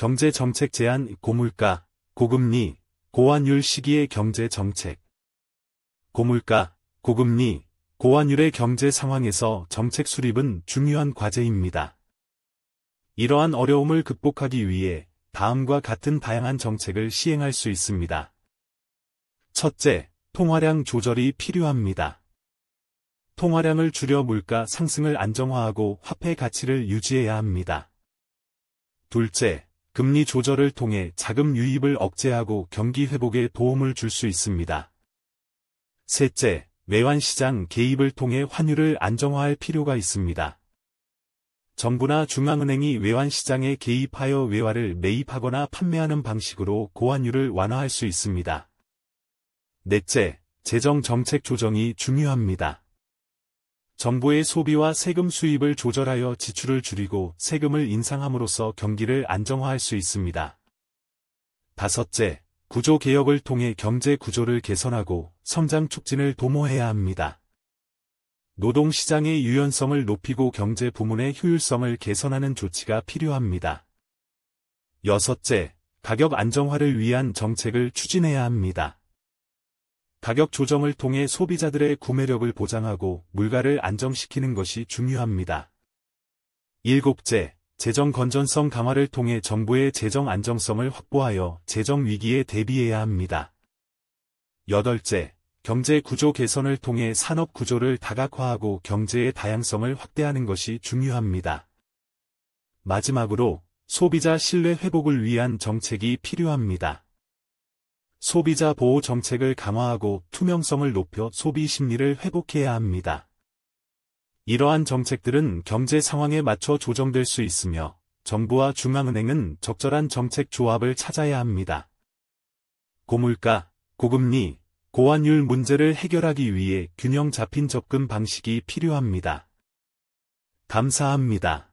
경제 정책 제한, 고물가, 고금리, 고환율 시기의 경제 정책. 고물가, 고금리, 고환율의 경제 상황에서 정책 수립은 중요한 과제입니다. 이러한 어려움을 극복하기 위해 다음과 같은 다양한 정책을 시행할 수 있습니다. 첫째, 통화량 조절이 필요합니다. 통화량을 줄여 물가 상승을 안정화하고 화폐 가치를 유지해야 합니다. 둘째, 금리 조절을 통해 자금 유입을 억제하고 경기 회복에 도움을 줄 수 있습니다. 셋째, 외환시장 개입을 통해 환율을 안정화할 필요가 있습니다. 정부나 중앙은행이 외환시장에 개입하여 외화를 매입하거나 판매하는 방식으로 고환율을 완화할 수 있습니다. 넷째, 재정 정책 조정이 중요합니다. 정부의 소비와 세금 수입을 조절하여 지출을 줄이고 세금을 인상함으로써 경기를 안정화할 수 있습니다. 다섯째, 구조 개혁을 통해 경제 구조를 개선하고 성장 촉진을 도모해야 합니다. 노동시장의 유연성을 높이고 경제 부문의 효율성을 개선하는 조치가 필요합니다. 여섯째, 가격 안정화를 위한 정책을 추진해야 합니다. 가격 조정을 통해 소비자들의 구매력을 보장하고 물가를 안정시키는 것이 중요합니다. 일곱째, 재정 건전성 강화를 통해 정부의 재정 안정성을 확보하여 재정 위기에 대비해야 합니다. 여덟째, 경제 구조 개선을 통해 산업 구조를 다각화하고 경제의 다양성을 확대하는 것이 중요합니다. 마지막으로 소비자 신뢰 회복을 위한 정책이 필요합니다. 소비자 보호 정책을 강화하고 투명성을 높여 소비 심리를 회복해야 합니다. 이러한 정책들은 경제 상황에 맞춰 조정될 수 있으며 정부와 중앙은행은 적절한 정책 조합을 찾아야 합니다. 고물가, 고금리, 고환율 문제를 해결하기 위해 균형 잡힌 접근 방식이 필요합니다. 감사합니다.